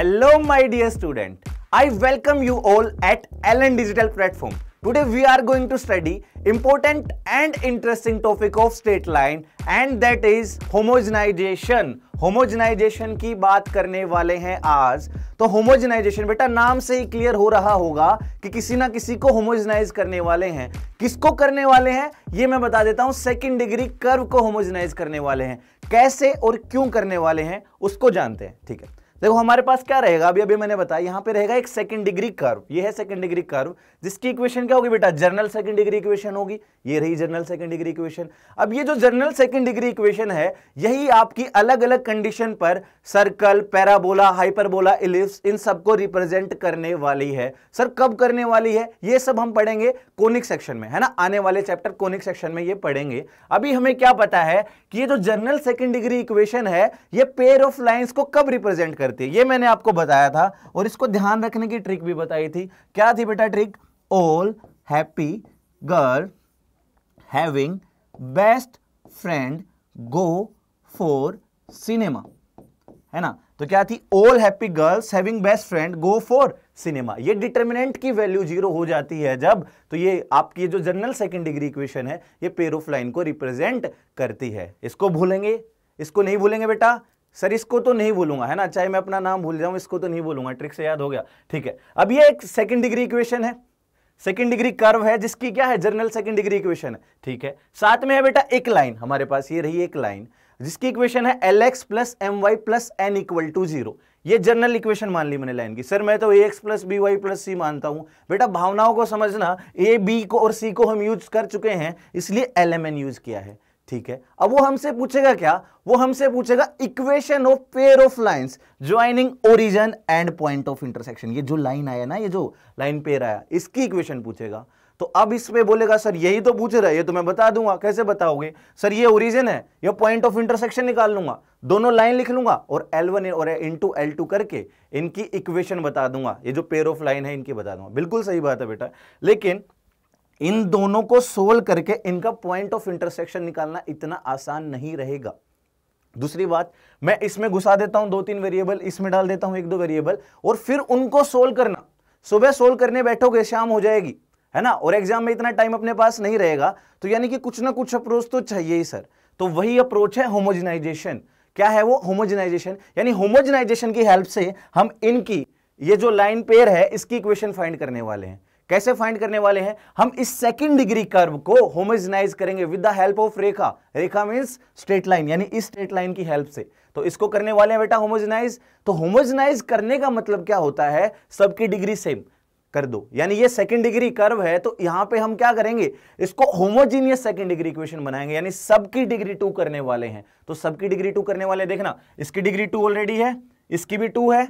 hello my dear student I welcome you all at L N digital platform today we are going to study important and interesting topic of straight line and that is homogenization homogenization की बात करने वाले हैं आज तो homogenisation बेटा नाम से ही क्लियर हो रहा होगा कि किसी ना किसी को होमोजनाइज करने वाले हैं किसको करने वाले हैं ये मैं बता देता हूं सेकेंड डिग्री कर्व को होमोजनाइज करने वाले हैं कैसे और क्यों करने वाले हैं उसको जानते हैं ठीक है देखो हमारे पास क्या रहेगा अभी अभी मैंने बताया यहाँ पे रहेगा एक सेकंड डिग्री कर्व ये है सेकंड डिग्री कर्व जिसकी इक्वेशन क्या होगी बेटा जर्नल सेकंड डिग्री इक्वेशन होगी ये रही जर्नल सेकंड डिग्री इक्वेशन अब ये जो जर्नल सेकंड डिग्री इक्वेशन है यही आपकी अलग अलग कंडीशन पर सर्कल पैराबोला हाइपरबोला इलिप्स इन सबको रिप्रेजेंट करने वाली है सर कब करने वाली है ये सब हम पढ़ेंगे कोनिक सेक्शन में है ना आने वाले चैप्टर कोनिक सेक्शन में ये पढ़ेंगे अभी हमें क्या पता है कि ये जो जर्नल सेकेंड डिग्री इक्वेशन है ये पेयर ऑफ लाइन्स को कब रिप्रेजेंट कर करती है ये मैंने आपको बताया था और इसको ध्यान रखने की ट्रिक भी बताई थी क्या थी बेटा trick all happy girl having best friend go for cinema है ना तो क्या थी all happy girls having best friend go for cinema ये डिटर्मिनेंट की वैल्यू जीरो हो जाती है जब तो ये आपकी जो जनरल सेकेंड डिग्री इक्वेशन है ये पेरोफ लाइन को रिप्रेजेंट करती है इसको भूलेंगे इसको नहीं भूलेंगे बेटा सर इसको तो नहीं भूलूंगा है ना चाहे मैं अपना नाम भूल जाऊं इसको तो नहीं भूलूंगा ट्रिक से याद हो गया ठीक है अब ये एक सेकंड डिग्री इक्वेशन है सेकंड डिग्री कर्व है जिसकी क्या है जर्नल सेकंड डिग्री इक्वेशन है ठीक है साथ में है बेटा एक लाइन हमारे पास ये रही एक लाइन जिसकी इक्वेशन है L X plus M Y plus N equal to zero ये जर्नल इक्वेशन मान ली मैंने लाइन की सर मैं तो A X plus B Y plus C मानता हूं बेटा भावनाओं को समझना ए बी को और सी को हम यूज कर चुके हैं इसलिए एल एम एन यूज किया है ठीक है अब वो हमसे पूछेगा क्या वो हमसे पूछेगा equation of pair of lines joining origin and point of intersection ये जो लाइन आया ना ये जो लाइन पेयर आया इसकी इक्वेशन पूछेगा तो अब इसमें बोलेगा सर यही तो पूछ रहा है ये तो मैं बता दूंगा कैसे बताओगे सर ये ओरिजिन है ये पॉइंट ऑफ इंटरसेक्शन निकाल लूंगा दोनों लाइन लिख लूंगा और L1 और इन इनटू L2 करके इनकी इक्वेशन बता दूंगा ये जो पेयर ऑफ लाइन है इनकी बता दूंगा बिल्कुल सही बात है बेटा लेकिन इन दोनों को सोल्व करके इनका पॉइंट ऑफ इंटरसेक्शन निकालना इतना आसान नहीं रहेगा दूसरी बात मैं इसमें घुसा देता हूं दो तीन वेरिएबल इसमें डाल देता हूं एक दो वेरिएबल और फिर उनको सोल्व करना सुबह सोल्व करने बैठोगे शाम हो जाएगी है ना और एग्जाम में इतना टाइम अपने पास नहीं रहेगा तो यानी कि कुछ ना कुछ अप्रोच तो चाहिए ही सर तो वही अप्रोच है होमोजिनाइजेशन क्या है वो होमोजनाइजेशन यानी होमोजनाइजेशन की हेल्प से हम इनकी ये जो लाइन पेयर है इसकी इक्वेशन फाइंड करने वाले हैं कैसे फाइंड करने वाले हैं हम इस सेकंड डिग्री कर्व को होमोजनाइज करेंगे विद द हेल्प ऑफ रेखा रेखा मीन्स स्ट्रेट लाइन यानी इस स्ट्रेट लाइन की हेल्प से तो इसको करने वाले हैं बेटा होमोजनाइज तो होमोजनाइज करने का मतलब क्या होता है सबकी डिग्री सेम कर दो यानी ये सेकंड डिग्री कर्व है तो यहां पे हम क्या करेंगे इसको होमोजीनियस सेकंड डिग्री इक्वेशन बनाएंगे यानी सबकी डिग्री टू करने वाले हैं तो सबकी डिग्री टू करने वाले देखना इसकी डिग्री टू ऑलरेडी है इसकी भी टू है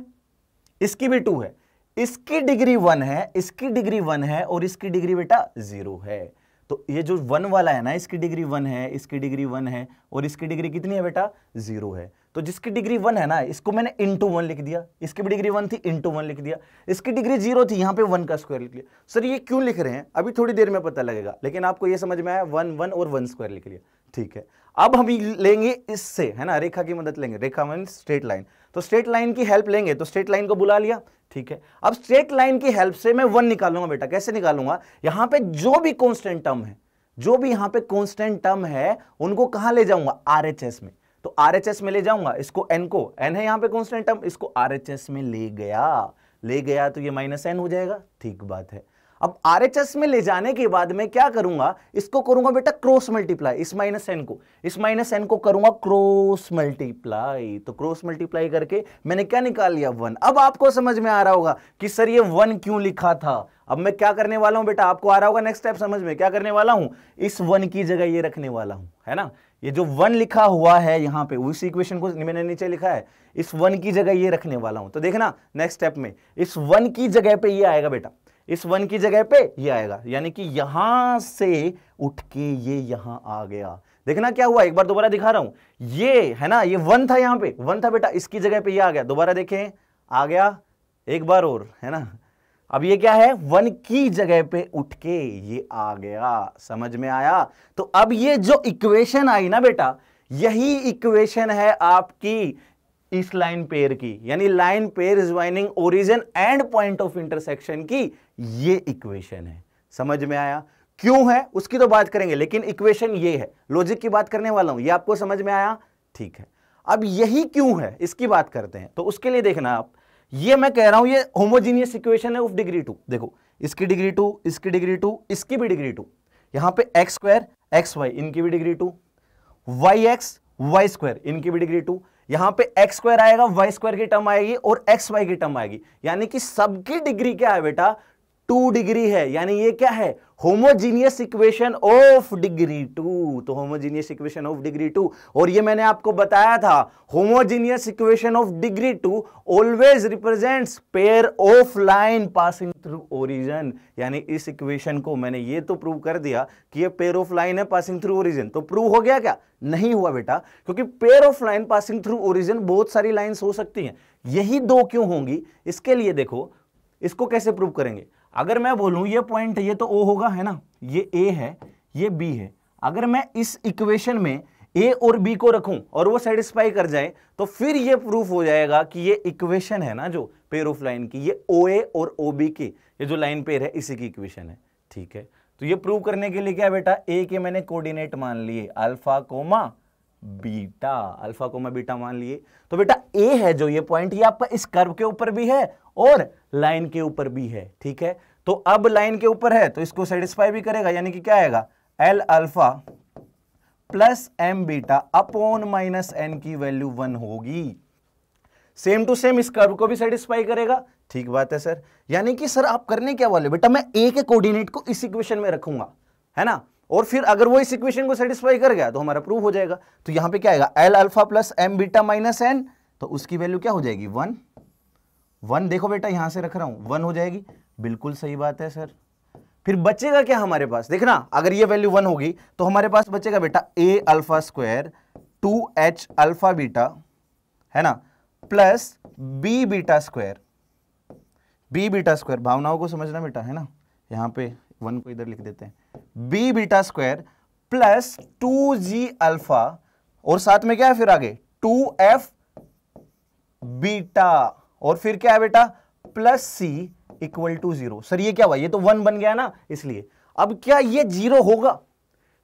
इसकी भी टू है इसकी डिग्री वन है इसकी डिग्री वन है और इसकी डिग्री बेटा जीरो है तो ये जो वन वाला है ना इसकी डिग्री वन है इसकी डिग्री वन है और इसकी डिग्री कितनी है बेटा जीरो है तो जिसकी डिग्री वन है ना इसको मैंने इंटू वन लिख दिया इसकी भी डिग्री वन थी इंटू वन लिख दिया इसकी डिग्री जीरो थी यहां पे वन का स्क्वायर लिख लिया सर ये क्यों लिख रहे हैं अभी थोड़ी देर में पता लगेगा लेकिन आपको ये समझ में आया वन वन और वन स्क्वायर लिख लिया ठीक है अब हम लेंगे इससे है ना रेखा की मदद लेंगे रेखा मीन स्ट्रेट लाइन तो स्ट्रेट लाइन की हेल्प लेंगे तो स्ट्रेट लाइन को बुला लिया ठीक है अब स्ट्रेट लाइन की हेल्प से मैं वन निकालूंगा बेटा कैसे निकालूंगा यहां पे जो भी कॉन्स्टेंट टर्म है जो भी यहां पे कॉन्स्टेंट टर्म है उनको कहां ले जाऊंगा आरएचएस में तो आरएचएस में ले जाऊंगा इसको एन को एन है यहां पे कॉन्स्टेंट टर्म इसको आरएचएस में ले गया ले गया तो ये माइनस एन हो जाएगा ठीक बात है अब आरएचएस में ले जाने के बाद मैं क्या करूंगा इसको करूंगा बेटा क्रॉस मल्टीप्लाई इस माइनस एन को इस माइनस एन को करूंगा क्रॉस मल्टीप्लाई तो क्रॉस मल्टीप्लाई करके मैंने क्या निकाल लिया वन अब आपको समझ में आ रहा होगा कि सर ये वन क्यों लिखा था अब मैं क्या करने वाला हूं बेटा आपको आ रहा होगा नेक्स्ट स्टेप समझ में क्या करने वाला हूं इस वन की जगह ये रखने वाला हूं है ना ये जो वन लिखा हुआ है यहां पे उस इक्वेशन को मैंने नीचे लिखा है इस वन की जगह ये रखने वाला हूं तो देखना नेक्स्ट स्टेप में इस वन की जगह पे ये आएगा बेटा इस वन की जगह पे ये आएगा यानी कि यहां से उठ के ये यहां आ गया देखना क्या हुआ एक बार दोबारा दिखा रहा हूं ये है ना ये वन था यहां पे वन था बेटा इसकी जगह पे ये आ गया दोबारा देखें आ गया एक बार और है ना अब ये क्या है वन की जगह पे उठ के ये आ गया समझ में आया तो अब ये जो इक्वेशन आई ना बेटा यही इक्वेशन है आपकी इस लाइन पेयर की यानी line pair joining origin and point of intersection की ये इक्वेशन है समझ में आया क्यों है उसकी तो बात करेंगे लेकिन इक्वेशन ये है लॉजिक की बात करने वाला हूं ये आपको समझ में आया ठीक है अब यही क्यों है इसकी बात करते हैं तो उसके लिए देखना आप ये मैं कह रहा हूं ये होमोजीनियस इक्वेशन है ऑफ डिग्री टू देखो इसकी डिग्री टू इसकी डिग्री टू इसकी भी डिग्री टू यहां पे एक्स स्क्वायर एक्स वाई इनकी भी degree two Y X Y square इनकी भी डिग्री टू यहां पे एक्स स्क्वायर आएगा वाई स्क्वायर की टर्म आएगी और एक्स वाई की टर्म आएगी यानी कि सबकी डिग्री क्या है बेटा टू डिग्री है यानी ये क्या है homogeneous equation of degree two तो homogeneous equation of degree two और ये मैंने आपको बताया था homogeneous equation of degree two always represents pair of line passing through origin यानी इस इक्वेशन को मैंने ये तो प्रूव कर दिया कि ये पेयर ऑफ लाइन है पासिंग थ्रू ओरिजन तो प्रूव हो गया क्या नहीं हुआ बेटा क्योंकि pair of line passing through origin बहुत सारी लाइन हो सकती है यही दो क्यों होंगी इसके लिए देखो इसको कैसे प्रूव करेंगे अगर मैं बोलूं ये पॉइंट ये तो ओ होगा है ना ये ए है ये बी है अगर मैं इस इक्वेशन में ए और बी को रखूं और वो सेटिस्फाई कर जाए तो फिर ये प्रूफ हो जाएगा कि ये इक्वेशन है ना जो पेयर ऑफ लाइन की ये ओ ए और ओ बी की ये जो लाइन पेयर है इसी की इक्वेशन है ठीक है तो ये प्रूव करने के लिए क्या बेटा ए के मैंने कोऑर्डिनेट मान लिए अल्फा कोमा बीटा अल्फा को मैं बीटा मान लिए तो बेटा ए है जो ये पॉइंट ये आपका इस कर्व के ऊपर भी है और लाइन के ऊपर भी है ठीक है तो अब लाइन के ऊपर है तो इसको सेटिस्फाई भी करेगा यानी कि क्या आएगा L alpha plus M beta upon minus N की वैल्यू वन होगी सेम टू सेम इस कर्व को भी सेटिस्फाई करेगा ठीक बात है सर यानी कि सर आप करने क्या वाले बेटा मैं ए के कोऑर्डिनेट को इस इक्वेशन में रखूंगा है ना और फिर अगर वो इस इक्वेशन को सेटिस्फाई कर गया तो हमारा प्रूफ हो जाएगा तो यहां पे क्या आएगा L alpha plus M beta minus N तो उसकी वैल्यू क्या हो जाएगी वन वन देखो बेटा यहां से रख रहा हूं वन हो जाएगी बिल्कुल सही बात है सर फिर बचेगा क्या हमारे पास देखना अगर ये वैल्यू वन होगी तो हमारे पास बचेगा बेटा A alpha square two H alpha beta है ना plus B beta square B beta square भावनाओं को समझना बेटा है ना यहां पे वन को इधर लिख देते हैं B beta square plus two G alpha और साथ में क्या है फिर आगे टू एफ बीटा और फिर क्या है बेटा plus C equal to zero sir ये क्या हुआ ये तो वन बन गया ना इसलिए अब क्या ये जीरो होगा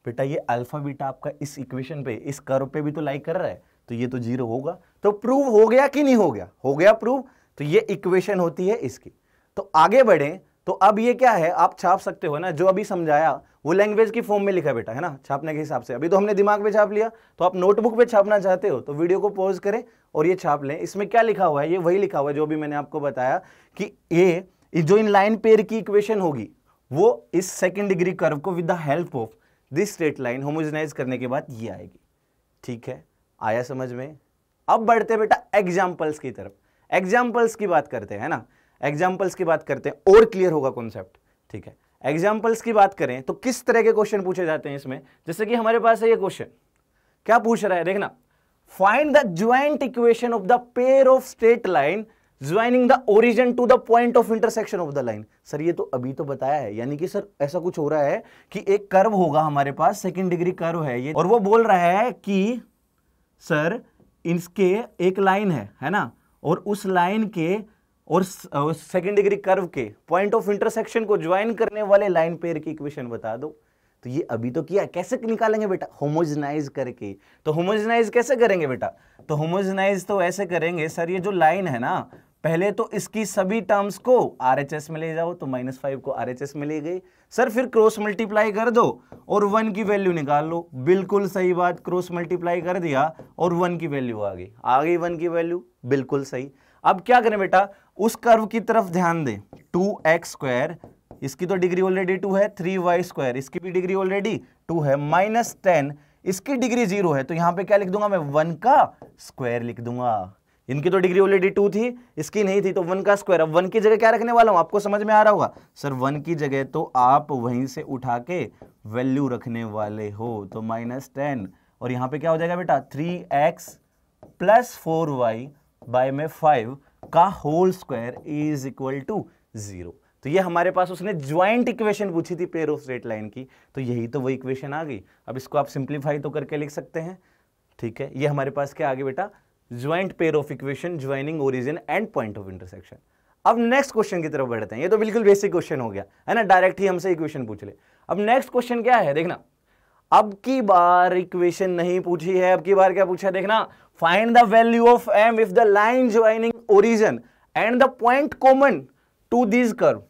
बेटा ये अल्फा बीटा आपका इस इक्वेशन पे इस कर्व पे भी तो लाइक कर रहा है तो ये तो जीरो होगा तो प्रूव हो गया कि नहीं हो गया हो गया प्रूव तो ये इक्वेशन होती है इसकी तो आगे बढ़े तो अब ये क्या है आप छाप सकते हो ना जो अभी समझाया वो लैंग्वेज की फॉर्म में लिखा बेटा है ना छापने के हिसाब से अभी तो हमने दिमाग में छाप लिया तो आप नोटबुक पे छापना चाहते हो तो वीडियो को पॉज करें और ये छाप लें इसमें क्या लिखा हुआ है ये वही लिखा हुआ है जो भी मैंने आपको बताया कि ये जो इन लाइन पेयर की इक्वेशन होगी वो इस सेकेंड डिग्री कर्व को with the help of this straight line homogenize करने के बाद ये आएगी ठीक है आया समझ में अब बढ़ते बेटा एग्जाम्पल्स की तरफ एग्जाम्पल्स की बात करते हैं ना एग्जाम्पल्स की बात करते हैं और क्लियर होगा कॉन्सेप्ट ठीक है एग्जाम्पल्स की बात करें तो किस तरह के क्वेश्चन पूछे जाते हैं इसमें जैसे कि हमारे पास है ये क्वेश्चन क्या पूछ रहा है देखना find the joint equation of the pair of straight line joining the origin to the point of intersection of the line sir ये तो अभी तो बताया है यानी कि सर ऐसा कुछ हो रहा है कि एक कर्व होगा हमारे पास सेकेंड डिग्री कर्व है ये और वो बोल रहा है कि सर इसके एक लाइन है है ना और उस लाइन के और सेकेंड डिग्री कर्व के पॉइंट ऑफ इंटरसेक्शन को ज्वाइन करने वाले लाइन पेयर की इक्वेशन बता दो तो ये अभी तो किया कैसे निकालेंगे बेटा होमोजनाइज करके तो होमोजनाइज कैसे करेंगे बेटा तो होमोजनाइज तो ऐसे करेंगे सर ये जो लाइन है ना पहले तो इसकी सभी टर्म्स को आर एच एस में ले जाओ तो माइनस फाइव को आर एच एस में ले गई सर फिर क्रॉस मल्टीप्लाई कर दो और वन की वैल्यू निकाल लो बिल्कुल सही बात क्रॉस मल्टीप्लाई कर दिया और वन की वैल्यू आ गई आ गई वन की वैल्यू बिल्कुल सही अब क्या करें बेटा उस कर्व की तरफ ध्यान दें टू एक्स स्क्वायर इसकी तो डिग्री ऑलरेडी टू है थ्री वाई स्क्वायर इसकी भी डिग्री ऑलरेडी टू है माइनस टेन इसकी डिग्री जीरो है तो यहां पे क्या लिख दूंगा मैं वन का स्क्वायर लिख दूंगा इनकी तो डिग्री ऑलरेडी टू थी इसकी नहीं थी तो वन का स्क्वायर अब वन की जगह क्या रखने वाला हूं आपको समझ में आ रहा होगा सर वन की जगह तो आप वहीं से उठा के वैल्यू रखने वाले हो तो माइनस टेन और यहां पे क्या हो जाएगा बेटा three X plus four Y by में फाइव का whole square is equal to zero तो ये हमारे पास उसने ज्वाइंट इक्वेशन पूछी थी पेयर ऑफ स्ट्रेट लाइन की तो यही तो वो इक्वेशन आ गई अब इसको आप सिंप्लीफाई तो करके लिख सकते हैं ठीक है ये हमारे पास क्या आगे बेटा joint pair of equation joining origin and point of intersection अब नेक्स्ट क्वेश्चन की तरफ बढ़ते हैं ये तो बिल्कुल बेसिक क्वेश्चन हो गया है ना डायरेक्ट ही हमसे इक्वेशन पूछ ले अब नेक्स्ट क्वेश्चन क्या है देखना अब की बार इक्वेशन नहीं पूछी है अब की बार क्या पूछा देखना find the value of M if the line joining origin and the point common to this curve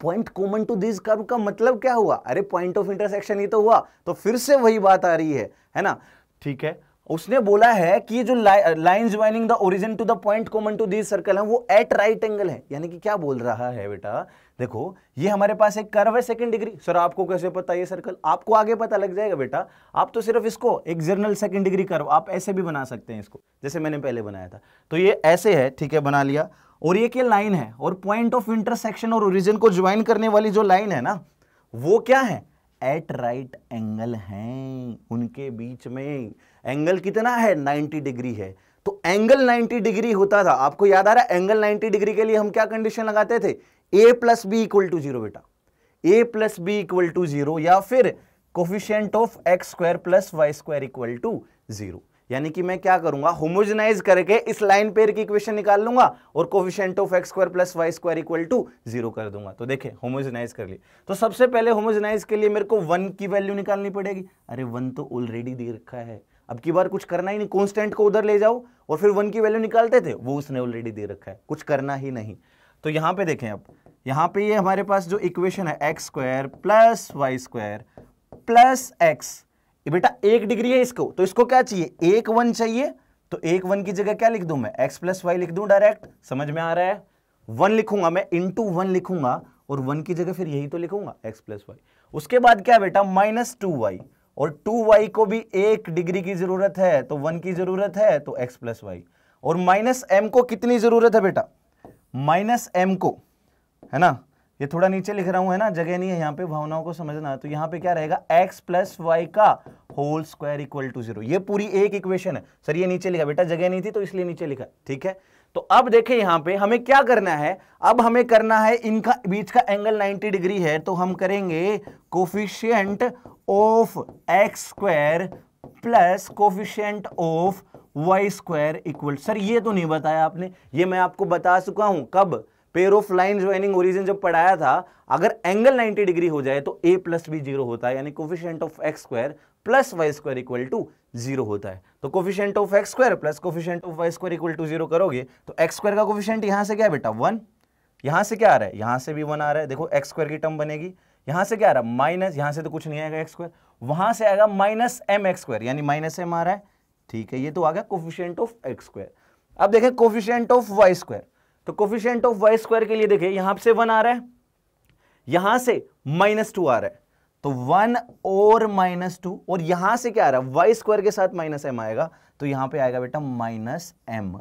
point common to this curve का मतलब क्या हुआ अरे पॉइंट ऑफ इंटरसेक्शन ही तो हुआ तो फिर से वही बात आ रही है है ना ठीक है उसने बोला है कि जो line joining the origin to the point common to this circle है वो एट राइट एंगल है यानी कि क्या बोल रहा है बेटा देखो ये हमारे पास एक कर्व है सेकंड डिग्री सर आपको कैसे पता ये सर्कल आपको आगे पता लग जाएगा बेटा आप तो सिर्फ इसको एक जर्नल सेकंड डिग्री कर्व आप ऐसे भी बना सकते हैं इसको जैसे मैंने पहले बनाया था तो ये ऐसे है ठीक है बना लिया और ये क्या लाइन है और पॉइंट ऑफ इंटरसेक्शन और ओरिजिन को ज्वाइन करने वाली जो लाइन है ना वो क्या है एट राइट एंगल है उनके बीच में एंगल कितना है 90 डिग्री है तो एंगल 90 डिग्री होता था आपको याद आ रहा है एंगल 90 डिग्री के लिए हम क्या कंडीशन लगाते थे A plus B equal to zero बेटा A plus B equal to zero या फिर coefficient of X square plus Y square equal to zero यानी कि मैं क्या करूंगा होमोजेनाइज करके इस लाइन पेयर की इक्वेशन निकाल लूंगा और coefficient of X square plus Y square equal to zero कर दूंगा तो देखें होमोजेनाइज कर लिए तो सबसे पहले होमोजेनाइज के लिए मेरे को वन की वैल्यू निकालनी पड़ेगी अरे वन तो ऑलरेडी दे रखा है अब की बार कुछ करना ही नहीं कॉन्स्टेंट को उधर ले जाओ और फिर वन की वैल्यू निकालते थे वो उसने ऑलरेडी दे रखा है कुछ करना ही नहीं तो यहाँ पे देखें आप यहाँ पे ये यह हमारे पास जो इक्वेशन है X square plus Y square plus X बेटा एक डिग्री है इसको तो इसको क्या चाहिए एक वन चाहिए तो एक वन की जगह क्या लिख दू मैं एक्स प्लस वाई लिख दू डायरेक्ट समझ में आ रहा है वन लिखूंगा मैं इंटू वन लिखूंगा और वन की जगह फिर यही तो लिखूंगा एक्स प्लस वाई उसके बाद क्या बेटा माइनस टू वाई और टू वाई को भी एक डिग्री की जरूरत है तो वन की जरूरत है तो एक्स प्लस वाई और माइनस एम को कितनी जरूरत है बेटा माइनस एम को है ना ये थोड़ा नीचे लिख रहा हूं है ना जगह नहीं है यहां पे भावनाओं को समझना तो यहां पे क्या रहेगा x प्लस वाई का whole square equal to zero ये पूरी एक इक्वेशन है सर ये नीचे लिखा बेटा जगह नहीं थी तो इसलिए नीचे लिखा ठीक है तो अब देखे यहां पे हमें क्या करना है अब हमें करना है इनका बीच का एंगल 90 डिग्री है तो हम करेंगे coefficient of X square plus coefficient of Y square equal sir ये तो नहीं बताया आपने ये मैं आपको बता चुका हूं कब pair of line joining origin जब पढ़ाया था अगर एंगल 90 डिग्री हो जाए तो a प्लस बी जीरो होता है यानी coefficient of X square plus Y square equal to zero होता है तो coefficient of X square plus coefficient of Y square equal to zero करोगे तो एक्स स्क्वायर का कोफिशियंट यहां से क्या बेटा वन यहां से क्या आ रहा है यहां से भी वन आ रहा है देखो एक्स स्क्वायर की टर्म बनेगी यहां से क्या आ रहा है माइनस यहां से तो कुछ नहीं आएगा एक्स स्क्वायर वहां से आएगा माइनस एम एक्स स्क्वायर यानी माइनस एम आ रहा है ठीक है ये तो आ गया कोफिशियंट ऑफ एक्स स्क्वायर अब देखें कोफिशियंट ऑफ वाई स्क्वायर तो कोफिशियंट ऑफ वाई स्क्वायर के लिए देखिए यहां से वन आ रहा है यहां से माइनस टू आ रहा है तो वन और माइनस टू और यहां से क्या आ रहा है वाई स्क्वायर के साथ माइनस एम आएगा तो यहां पे आएगा बेटा minus M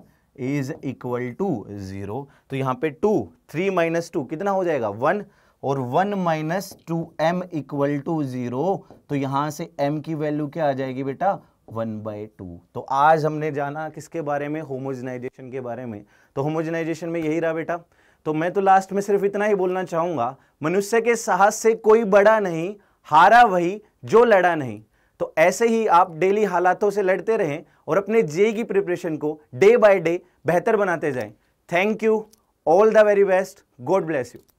is equal to zero तो यहां पे टू थ्री माइनस टू कितना हो जाएगा वन और one minus two M equal to zero तो यहां से m की वैल्यू क्या आ जाएगी बेटा वन बाई टू तो आज हमने जाना किसके बारे में होमोजनाइजेशन के बारे में तो होमोजनाइजेशन में यही रहा बेटा तो मैं तो लास्ट में सिर्फ इतना ही बोलना चाहूंगा मनुष्य के साहस से कोई बड़ा नहीं हारा वही जो लड़ा नहीं तो ऐसे ही आप डेली हालातों से लड़ते रहें और अपने जे की प्रिपरेशन को डे बाय डे बेहतर बनाते जाएं thank you all the very best God bless you